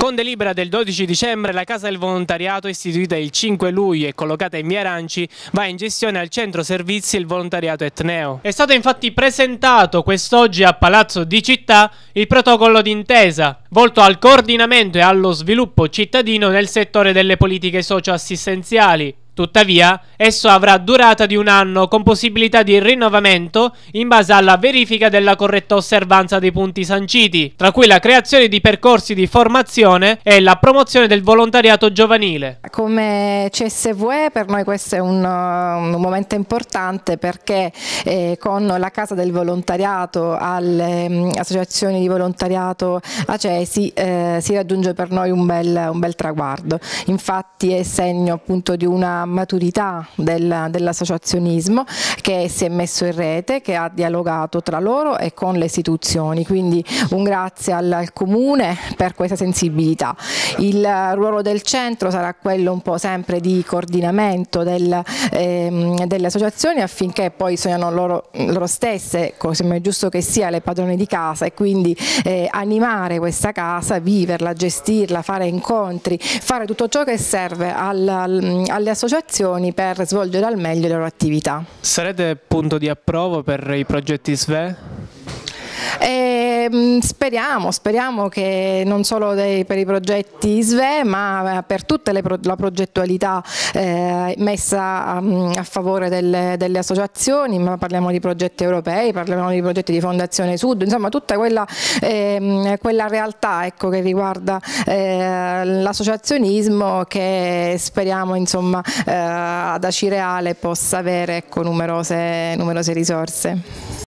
Con delibera del 12 dicembre la Casa del Volontariato istituita il 5 luglio e collocata in via Aranci va in gestione al centro servizi il volontariato etneo. È stato infatti presentato quest'oggi a Palazzo di Città il protocollo d'intesa volto al coordinamento e allo sviluppo cittadino nel settore delle politiche socio-assistenziali Tuttavia, esso avrà durata di un anno con possibilità di rinnovamento in base alla verifica della corretta osservanza dei punti sanciti, tra cui la creazione di percorsi di formazione e la promozione del volontariato giovanile. Come CSVE per noi questo è un, un momento importante perché eh, con la Casa del Volontariato alle mh, mm, associazioni di volontariato ACESI eh, si raggiunge per noi un bel, un bel traguardo. Infatti è segno appunto di una maturità del, dell'associazionismo che si è messo in rete, che ha dialogato tra loro e con le istituzioni, quindi un grazie al, al Comune per questa sensibilità. Il ruolo del centro sarà quello un po' sempre di coordinamento del, ehm, delle associazioni affinché poi siano loro, loro stesse, come è giusto che sia, le padrone di casa e quindi eh, animare questa casa, viverla, gestirla, fare incontri, fare tutto ciò che serve al, al, alle associazioni associazioni per svolgere al meglio le loro attività. Sarete punto di approvo per i progetti SVE? E ehm, speriamo, speriamo che non solo dei, per i progetti SVE ma eh, per tutta pro, la progettualità eh, messa a, mm, a favore delle, delle, associazioni, ma parliamo di progetti europei, parliamo di progetti di Fondazione Sud, insomma tutta quella, eh, quella realtà ecco, che riguarda eh, l'associazionismo che speriamo insomma, eh, ad Acireale possa avere ecco, numerose, numerose risorse.